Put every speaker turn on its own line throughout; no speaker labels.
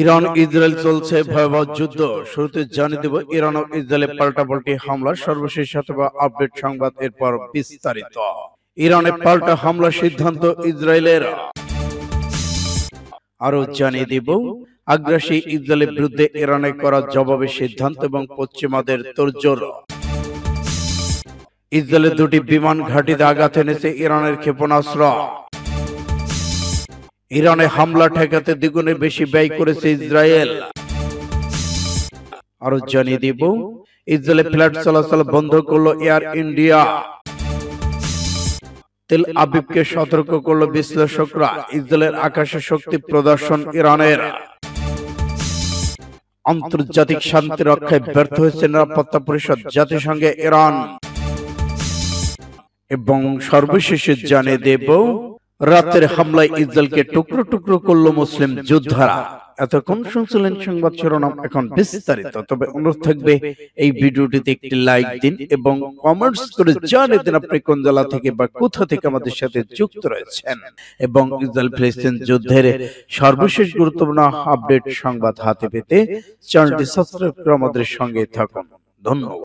Iran Israel চলছে ভয়াবহ যুদ্ধ শুরুতে জানিয়ে দেব ইরান ও ইসরায়েলে
পাল্টাপাল্টি হামলা সর্বশেষ অথবা আপডেট সংবাদ এরপর বিস্তারিত ইরানে পাল্টা হামলা সিদ্ধান্ত ইসরায়েলের আরো জানিয়ে দেব আগ্রাসী ইসরায়েলের বিরুদ্ধে ইরানে করা জবাবে সিদ্ধান্ত এবং পশ্চিমাদের তোরজোর ইসরায়েলের দুটি বিমান ঘাঁটিতে আঘাত এনেছে ইরানের ক্ষেপণাস্ত্র ইরানে হামলা ঠেকাতে দ্বিগুণে বেশি ব্যয় করেছে ইসরায়েল আরো জানিয়ে দিব ইসরায়েলের ফ্ল্যাট চলাচল বন্ধ করলো এয়ার ইন্ডিয়া তেল আবিবকে সতর্ক করলো বিশ্লেষকরা ইসরায়েলের আকাশে শক্তি প্রদর্শন ইরানের আন্তর্জাতিক শান্তি রক্ষায় ব্যর্থ হয়েছে নিরাপত্তা পরিষদ জাতিসংঘে ইরান এবং সর্বশেষে জানিয়ে দেব রাতের হামলায় ইসরায়েলকে টুকরো টুকরো করল মুসলিম যোদ্ধারা এতক্ষণ শুনছিলেন সংবাদ শিরোনাম এখন বিস্তারিত তবে অনুরোধ থাকবে এই ভিডিওটিতে একটি লাইক দিন এবং কমেন্টস করে জানিয়ে দিন আপনি কোন জেলা থেকে বা কোথা থেকে আমাদের সাথে যুক্ত রয়েছেন এবং ইসরায়েল ফিলিস্তিন যুদ্ধের সর্বশেষ গুরুত্বপূর্ণ আপডেট সংবাদ হাতে পেতে চ্যানেলটি সাবস্ক্রাইব করে আমাদের সঙ্গে থাকুন ধন্যবাদ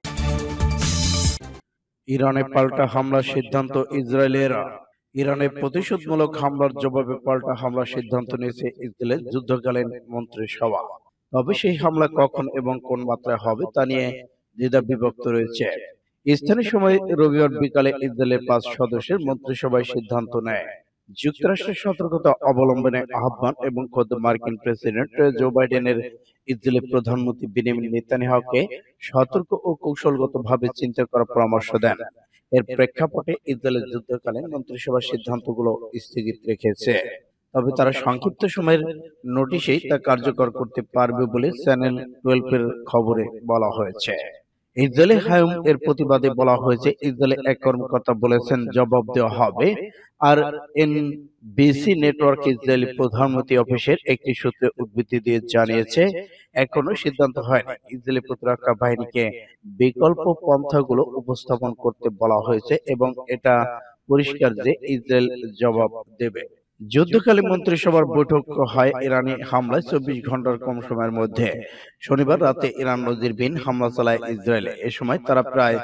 ইরানে পাল্টা হামলা সিদ্ধান্ত ইসরায়েলের ইরানের প্রতিশোধমূলক হামলার জবাবে পাল্টা হামলার সিদ্ধান্ত নিয়েছে ইসরায়েলের যুদ্ধকালীন সভা তবে সেই হামলা কখন এবং কোন মাত্রায় হবে তা নিয়ে দ্বিধা বিভক্ত রয়েছে স্থানীয় সময় রবিবার বিকালে ইসরায়েলের পাঁচ সদস্যের মন্ত্রিসভায় সিদ্ধান্ত নেয় যুক্তরাষ্ট্রের সতর্কতা অবলম্বনে আহ্বান এবং খোদ মার্কিন প্রেসিডেন্ট জো বাইডেনের ইসরায়েলের প্রধানমন্ত্রী বিনিমিন নেতানিয়াহুকে সতর্ক ও কৌশলগতভাবে চিন্তা করার পরামর্শ দেন এর প্রেক্ষাপটে ইসরায়েলের যুদ্ধকালীন মন্ত্রিসভার সিদ্ধান্তগুলো স্থগিত রেখেছে তবে তারা সংক্ষিপ্ত সময়ের নোটিশেই তা কার্যকর করতে পারবে বলে চ্যানেল টুয়েলভের খবরে বলা হয়েছে ইসরায়েলি হায়ুম এর প্রতিবাদে বলা হয়েছে ইসরায়েলি এক কর্মকর্তা বলেছেন জবাব দেওয়া হবে আর এনবিসি নেটওয়ার্ক ইসরায়েলি প্রধানমন্ত্রী অফিসের একটি সূত্রে উদ্বৃত্তি দিয়ে জানিয়েছে এখনো সিদ্ধান্ত হয়নি ইসরায়েলি প্রতিরক্ষা বাহিনীকে বিকল্প পন্থাগুলো উপস্থাপন করতে বলা হয়েছে এবং এটা পরিষ্কার যে ইসরায়েল জবাব দেবে যুদ্ধকালে মন্ত্রিসভার বৈঠক হয় ইরানি হামলায় চব্বিশ ঘন্টার কম সময়ের মধ্যে শনিবার রাতে ইরান নজির বিন হামলা চালায় ইসরায়েলে এ সময় তারা প্রায়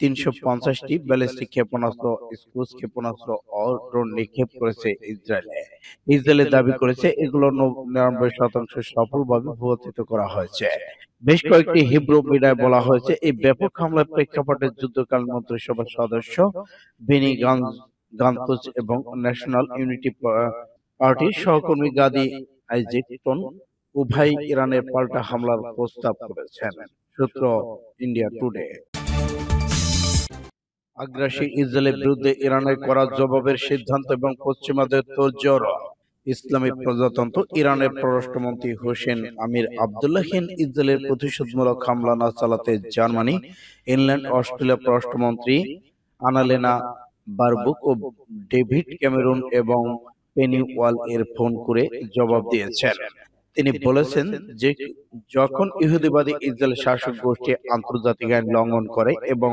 তিনশো পঞ্চাশটি ব্যালিস্টিক ক্ষেপণাস্ত্র স্কুস ক্ষেপণাস্ত্র ও ড্রোন নিক্ষেপ করেছে ইসরায়েলে ইসরায়েলে দাবি করেছে এগুলো নিরানব্বই শতাংশ সফলভাবে ভূপাতিত করা হয়েছে বেশ কয়েকটি হিব্রু মিডায় বলা হয়েছে এই ব্যাপক হামলার প্রেক্ষাপটে যুদ্ধকাল মন্ত্রিসভার সদস্য বেনি গান্তোজ এবং ন্যাশনাল ইউনিটি পার্টির সহকর্মী গাদি আইজেকটন উভয় ইরানের পাল্টা হামলার প্রস্তাব করেছেন সূত্র ইন্ডিয়া টুডে আগ্রাসী ইসরায়েলের বিরুদ্ধে ইরানের করা জবাবের সিদ্ধান্ত এবং পশ্চিমাদের তোরজোর ইসলামী প্রজাতন্ত্র ইরানের পররাষ্ট্রমন্ত্রী হোসেন আমির আবদুল্লাহিন ইসরায়েলের প্রতিশোধমূলক হামলা না চালাতে জার্মানি ইংল্যান্ড অস্ট্রেলিয়া পররাষ্ট্রমন্ত্রী আনালেনা বারবুক ও ডেভিড ক্যামেরুন এবং পেনি ওয়াল এর ফোন করে জবাব দিয়েছেন তিনি বলেছেন যে যখন ইহুদিবাদী ইসরায়েল শাসক গোষ্ঠী আন্তর্জাতিক আইন লঙ্ঘন করে এবং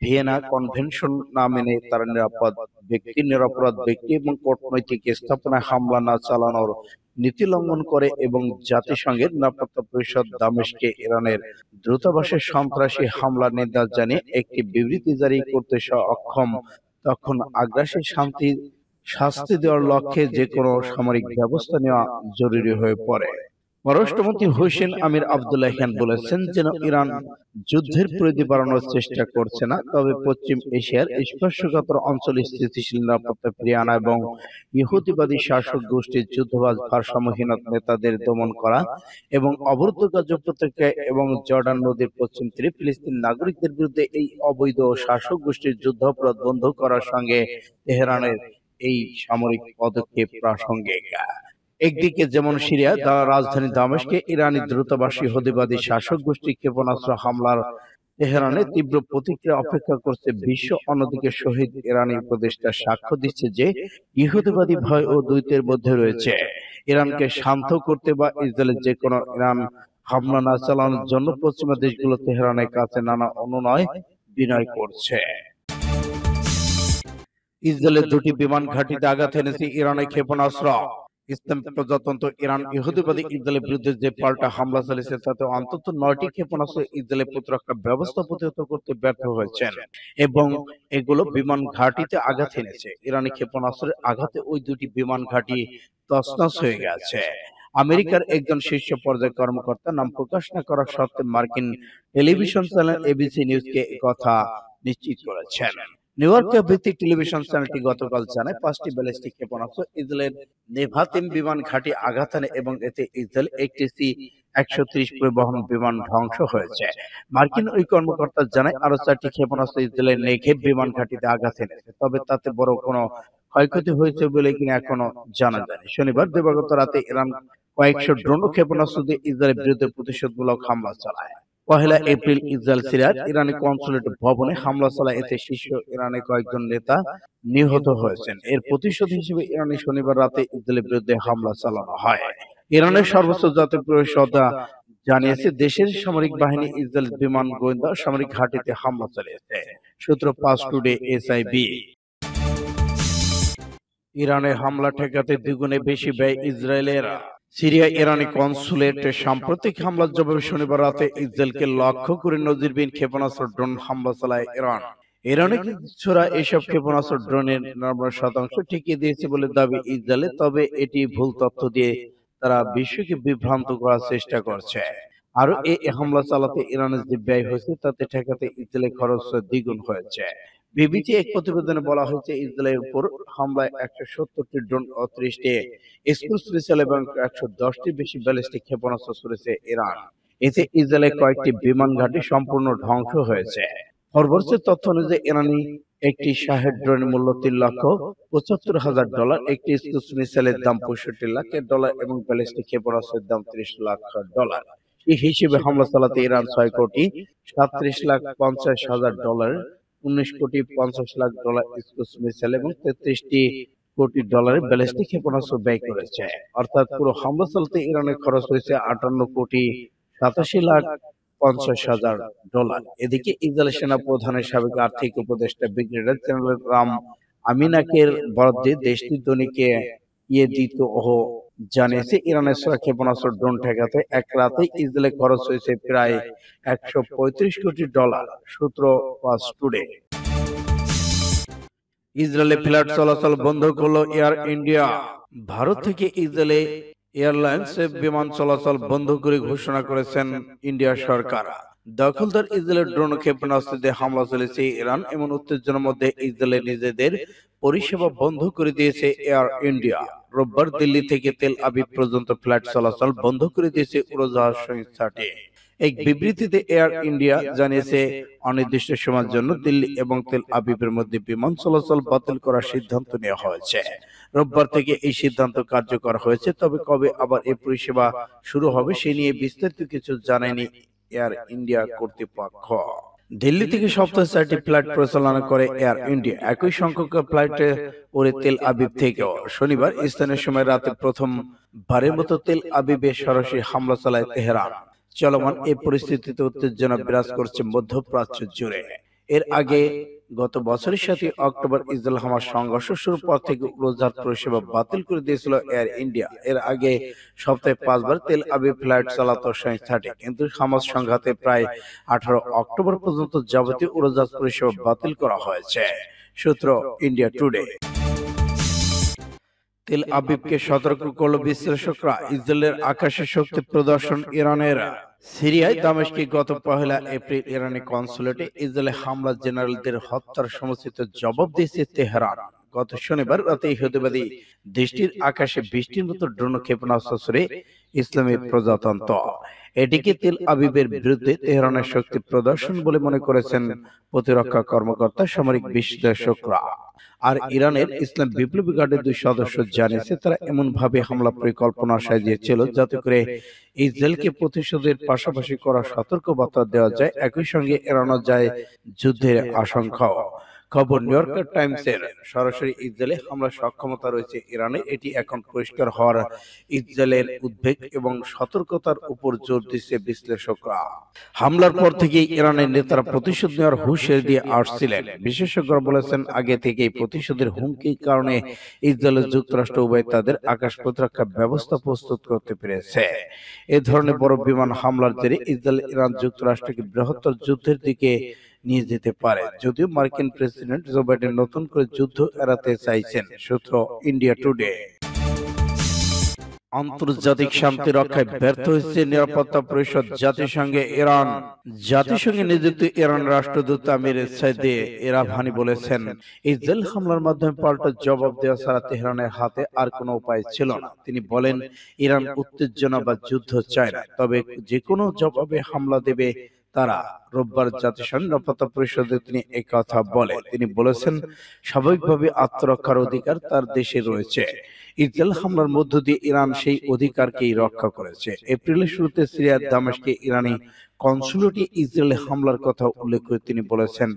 ভিয়েনা কনভেনশন না মেনে তারা নিরাপদ ব্যক্তি নিরাপরাধ ব্যক্তি এবং কূটনৈতিক স্থাপনায় হামলা না চালানোর নীতি লঙ্ঘন করে এবং জাতিসংঘের নিরাপত্তা পরিষদ দামেশকে ইরানের দূতাবাসে সন্ত্রাসী হামলার নির্দেশ জানিয়ে একটি বিবৃতি জারি করতে সক্ষম তখন আগ্রাসী শান্তির শাস্তি দেওয়ার লক্ষ্যে যে কোনো সামরিক ব্যবস্থা নেওয়া জরুরি হয়ে পড়ে পররাষ্ট্রমন্ত্রী হোসেন আমির আবদুল্লাহ খান বলেছেন যেন ইরান যুদ্ধের পরিধি বাড়ানোর চেষ্টা করছে না তবে পশ্চিম এশিয়ার স্পর্শকাতর অঞ্চলে স্থিতিশীল নিরাপত্তা ফিরিয়ে আনা এবং ইহুদিবাদী শাসক গোষ্ঠীর যুদ্ধবাজ ভারসাম্যহীনত নেতাদের দমন করা এবং অবরুদ্ধ গাজ উপত্যকা এবং জর্ডান নদীর পশ্চিম তীরে ফিলিস্তিন নাগরিকদের বিরুদ্ধে এই অবৈধ শাসক গোষ্ঠীর যুদ্ধাপরাধ বন্ধ করার সঙ্গে তেহরানের এই সামরিক পদক্ষেপ প্রাসঙ্গিক একদিকে যেমন সিরিয়া দ্বারা রাজধানী দামেশকে ইরানি দ্রুতবাসী হদিবাদী শাসক গোষ্ঠী ক্ষেপণাস্ত্র হামলার তেহরানে তীব্র প্রতিক্রিয়া অপেক্ষা করছে বিশ্ব অন্যদিকে শহীদ ইরানি উপদেষ্টা সাক্ষ্য দিচ্ছে যে ইহুদিবাদী ভয় ও দ্বৈতের মধ্যে রয়েছে ইরানকে শান্ত করতে বা ইসরায়েলের যে কোনো ইরান হামলা না চালানোর জন্য পশ্চিমা দেশগুলো তেহরানের কাছে নানা অনুনয় বিনয় করছে ইসরায়েলের দুটি বিমান ঘাঁটিতে আঘাত এনেছে ইরানের ক্ষেপণাস্ত্র ইসলাম প্রজাতন্ত্র ইরান ইহুদিবাদী ইসরায়েলের বিরুদ্ধে যে পাল্টা হামলা চালিয়েছে তাতে অন্তত নয়টি ক্ষেপণাস্ত্র ইসরায়েলের প্রতিরক্ষা ব্যবস্থা প্রতিহত করতে ব্যর্থ হয়েছেন এবং এগুলো বিমান ঘাটিতে আঘাত এনেছে ইরানি ক্ষেপণাস্ত্রের আঘাতে ওই দুটি বিমান ঘাঁটি তছনছ হয়ে গেছে আমেরিকার একজন শীর্ষ পর্যায়ের কর্মকর্তা নাম প্রকাশ না করা সত্ত্বে মার্কিন টেলিভিশন চ্যানেল এবিসি নিউজকে কথা নিশ্চিত করেছেন নিউ ইয়র্কে ভিত্তিক টেলিভিশন চ্যানেলটি গতকাল জানায় পাঁচটি ব্যালিস্টিক ক্ষেপণাস্ত্র ইসরায়েলের নেভাতিম বিমান ঘাটি আঘাত আনে এবং এতে ইসরায়েল একটি সি একশো ত্রিশ পরিবহন বিমান ধ্বংস হয়েছে মার্কিন ওই কর্মকর্তা জানায় আরো চারটি ক্ষেপণাস্ত্র ইসরায়েলের নেঘেব বিমান ঘাটিতে আঘাত এনেছে তবে তাতে বড় কোনো ক্ষয়ক্ষতি হয়েছে বলে কিনা এখনো জানা যায়নি শনিবার দিবাগত রাতে ইরান কয়েকশো ড্রোন ক্ষেপণাস্ত্র দিয়ে ইসরায়েলের বিরুদ্ধে প্রতিশোধমূলক হামলা চালায়
পহেলা এপ্রিল ইসরায়েল সিরিয়ার ইরানি কনসুলেট ভবনে হামলা চালায় এতে
শীর্ষ ইরানের কয়েকজন নেতা নিহত হয়েছেন এর প্রতিশোধ হিসেবে ইরানি শনিবার রাতে ইসরায়েলের বিরুদ্ধে হামলা চালানো হয়
ইরানের সর্বোচ্চ
জাতীয় পরিষদা জানিয়েছে দেশের সামরিক বাহিনী ইসরায়েল বিমান গোয়েন্দা সামরিক ঘাঁটিতে হামলা চালিয়েছে সূত্র পাস টুডে এসআইবি ইরানে হামলা ঠেকাতে দ্বিগুণে বেশি ব্যয় ইসরায়েলের সিরিয়া ইরানি কনসুলেটে সাম্প্রতিক হামলার জবাবে শনিবার রাতে ইসরায়েলকে লক্ষ্য করে নজিরবিহীন ক্ষেপণাস্ত্র ড্রোন হামলা চালায় ইরান ইরানের কিছুরা এসব ক্ষেপণাস্ত্র ড্রোনের নব্বই শতাংশ ঠিকিয়ে দিয়েছে বলে দাবি ইসরায়েলের তবে এটি ভুল তথ্য দিয়ে তারা বিশ্বকে বিভ্রান্ত করার চেষ্টা করছে আরো এই হামলা চালাতে ইরানের যে ব্যয় হয়েছে তাতে ঠেকাতে ইসরায়েলের খরচ দ্বিগুণ হয়েছে বিবিসি এক প্রতিবেদনে বলা হয়েছে ইসরায়েলের উপর হামলায় একশো সত্তরটি ড্রোন ও ত্রিশটি স্কুল মিসাইল এবং একশো দশটি বেশি ব্যালিস্টিক ক্ষেপণাস্ত্র ছুড়েছে ইরান এতে ইসরায়েলের কয়েকটি বিমান ঘাঁটি সম্পূর্ণ ধ্বংস হয়েছে ফরবর্ষের তথ্য অনুযায়ী ইরানি একটি শাহের ড্রোনের মূল্য তিন লক্ষ পঁচাত্তর হাজার ডলার একটি স্কুস মিসাইলের দাম পঁয়ষট্টি লাখ ডলার এবং ব্যালিস্টিক ক্ষেপণাস্ত্রের দাম ত্রিশ লাখ ডলার এই হিসেবে হামলা চালাতে ইরান ছয় কোটি সাত্রিশ লাখ পঞ্চাশ হাজার ডলার উনিশ কোটি পঞ্চাশ লাখ ডলার মিসাইল এবং তেত্রিশটি কোটি ডলারের ব্যালিস্টিক ক্ষেপণাস্ত্র ব্যয় করেছে অর্থাৎ পুরো হামলা চলতে ইরানে খরচ হয়েছে আটান্ন কোটি সাতাশি লাখ পঞ্চাশ হাজার ডলার এদিকে ইসরায়েল সেনা প্রধানের সাবেক আর্থিক উপদেষ্টা ব্রিগেডিয়ার জেনারেল রাম আমিনাকের বরাদ্দে দেশটির ধনীকে ইয়ে দিত ও জানিয়েছে ইরানের সুরা ক্ষেপণাস্ত্র ড্রোন ঠেকাতে এক রাতে ইসরায়েলের খরচ হয়েছে প্রায় একশো পঁয়ত্রিশ কোটি ডলার সূত্র পাস টুডে ইসরায়েলে ফ্লাইট চলাচল বন্ধ করলো এয়ার ইন্ডিয়া ভারত থেকে ইসরায়েলে এয়ারলাইন্স বিমান চলাচল বন্ধ করে ঘোষণা করেছেন ইন্ডিয়া সরকার দখলদার ইসরায়েলের ড্রোন ক্ষেপণাস্ত্রে হামলা চলেছে ইরান এমন উত্তেজনার মধ্যে ইসরায়েল নিজেদের পরিষেবা বন্ধ করে দিয়েছে এয়ার ইন্ডিয়া রোববার দিল্লি থেকে তেল আবিব পর্যন্ত ফ্লাইট চলাচল বন্ধ করে দিয়েছে উড়োজাহাজ সংস্থাটি এক বিবৃতিতে এয়ার ইন্ডিয়া জানিয়েছে অনির্দিষ্ট সময়ের জন্য দিল্লি এবং তেল আবিবের মধ্যে বিমান চলাচল বাতিল করার সিদ্ধান্ত নেওয়া হয়েছে রোববার থেকে এই সিদ্ধান্ত কার্যকর হয়েছে তবে কবে আবার এই পরিষেবা শুরু হবে সে নিয়ে বিস্তারিত কিছু জানায়নি এয়ার ইন্ডিয়া কর্তৃপক্ষ দিল্লি থেকে সপ্তাহে চারটি ফ্লাইট পরিচালনা করে এয়ার ইন্ডিয়া একই সংখ্যক ফ্লাইটে ওরে তেল আবিব থেকেও শনিবার স্থানীয় সময় রাতে প্রথম বারের মতো তেল আবিবে সরাসরি হামলা চালায় তেহরান চলমান এই পরিস্থিতিতে উত্তেজনা বিরাজ করছে মধ্যপ্রাচ্য জুড়ে এর আগে গত বছরের সাথে অক্টোবর ইসরায়েল হামাস সংঘর্ষ শুরুর পর থেকে উড়োজাহাজ পরিষেবা বাতিল করে দিয়েছিল এয়ার ইন্ডিয়া এর আগে সপ্তাহে পাঁচবার তেল আবি ফ্লাইট চালাত সংস্থাটি কিন্তু হামাস সংঘাতে প্রায় আঠারো অক্টোবর পর্যন্ত যাবতীয় উড়োজাহাজ পরিষেবা বাতিল করা হয়েছে সূত্র ইন্ডিয়া টুডে তেল আবিবকে সতর্ক করল বিশ্লেষকরা ইসরায়েলের আকাশে শক্তি প্রদর্শন ইরানের সিরিয়ায় দামেশকে গত পহেলা এপ্রিল ইরানি কনসুলেটে ইসরায়েলে হামলা জেনারেলদের হত্যার সমর্থিত জবাব দিয়েছে তেহরান গত শনিবার রাতে ইহুদিবাদী দৃষ্টির আকাশে বৃষ্টির মতো ড্রোন ক্ষেপণাস্ত্র ছড়ে ইসলামী প্রজাতন্ত্র এটিকে তেল আবিবের বিরুদ্ধে তেহরানের শক্তি প্রদর্শন বলে মনে করেছেন প্রতিরক্ষা কর্মকর্তা সামরিক বিশ্লেষকরা আর ইরানের ইসলাম বিপ্লবী গার্ডের দুই সদস্য জানিয়েছে তারা এমন ভাবে হামলা পরিকল্পনা সাজিয়েছিল যাতে করে ইসরায়েলকে প্রতিশোধের পাশাপাশি করা সতর্কবার্তা দেওয়া যায় একই সঙ্গে এড়ানো যায় যুদ্ধের আশঙ্কাও খবর নিউ ইয়র্কের টাইমসের সরাসরি ইসরায়েলে হামলার সক্ষমতা রয়েছে ইরানে এটি এখন পরিষ্কার হওয়ার ইসরায়েলের উদ্বেগ এবং সতর্কতার উপর জোর দিচ্ছে বিশ্লেষকরা হামলার পর থেকে ইরানের নেতারা প্রতিশোধ নেওয়ার হুঁশিয়ারি দিয়ে আসছিলেন বিশেষজ্ঞরা বলেছেন আগে থেকেই প্রতিশোধের হুমকির কারণে ইসরায়েলের যুক্তরাষ্ট্র উভয় তাদের আকাশ প্রতিরক্ষা ব্যবস্থা প্রস্তুত করতে পেরেছে এ ধরনের বড় বিমান হামলার জেরে ইসরায়েল ইরান যুক্তরাষ্ট্রকে বৃহত্তর যুদ্ধের দিকে নিয়ে যেতে পারে যদিও মার্কিন প্রেসিডেন্ট জো বাইডেন নতুন করে যুদ্ধ এড়াতে চাইছেন সূত্র ইন্ডিয়া টুডে আন্তর্জাতিক শান্তি রক্ষায় ব্যর্থ হয়েছে নিরাপত্তা পরিষদ জাতিসংঘে ইরান জাতিসংঘে নিযুক্ত ইরান রাষ্ট্রদূত আমির সাইদে এরাভানি বলেছেন ইসরায়েল হামলার মাধ্যমে পাল্টা জবাব দেওয়া ছাড়া তেহরানের হাতে আর কোনো উপায় ছিল না তিনি বলেন ইরান উত্তেজনা বা যুদ্ধ চায় না তবে যে কোনো জবাবে হামলা দেবে তারা রোববার জাতিসংঘ নিরাপত্তা পরিষদে তিনি কথা বলে তিনি বলেছেন স্বাভাবিকভাবে আত্মরক্ষার অধিকার তার দেশে রয়েছে ইসরায়েল হামলার মধ্য দিয়ে ইরান সেই অধিকারকেই রক্ষা করেছে এপ্রিলের শুরুতে সিরিয়ার দামেস্কে ইরানি কনসুলেটে ইসরায়েলে হামলার কথা উল্লেখ করে তিনি বলেছেন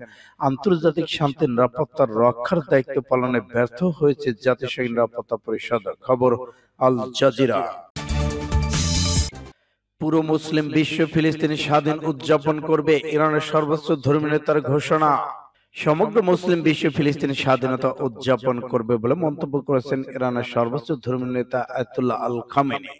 আন্তর্জাতিক শান্তি নিরাপত্তার রক্ষার দায়িত্ব পালনে ব্যর্থ হয়েছে জাতিসংঘ নিরাপত্তা পরিষদ খবর আল জাজিরা পুরো মুসলিম বিশ্ব ফিলিস্তিনি স্বাধীন উদযাপন করবে ইরানের সর্বোচ্চ ধর্মীয় নেতার ঘোষণা সমগ্র মুসলিম বিশ্ব ফিলিস্তিনের স্বাধীনতা উদযাপন করবে বলে মন্তব্য করেছেন ইরানের সর্বোচ্চ ধর্মীয় নেতা আয়তুল্লাহ আল খামেনি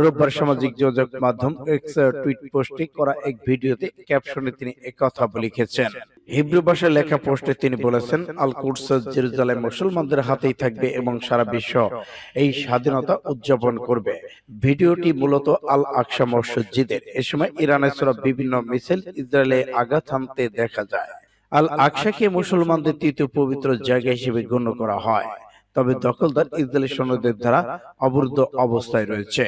রোববার সামাজিক যোগাযোগ মাধ্যম এক্স টুইট পোস্টে করা এক ভিডিওতে ক্যাপশনে তিনি একথা লিখেছেন হিব্রু ভাষায় লেখা পোস্টে তিনি বলেছেন আল কুটস জেরুজালেম মুসলমানদের হাতেই থাকবে এবং সারা বিশ্ব এই স্বাধীনতা উদযাপন করবে ভিডিওটি মূলত আল আকসা মসজিদের এ সময় ইরানের বিভিন্ন মিছিল ইসরায়েলে আঘাত হানতে দেখা যায় আল আকসাকে মুসলমানদের তৃতীয় পবিত্র জায়গা হিসেবে গণ্য করা হয় তবে দখলদার ইসরায়েলি সৈন্যদের দ্বারা অবরুদ্ধ অবস্থায় রয়েছে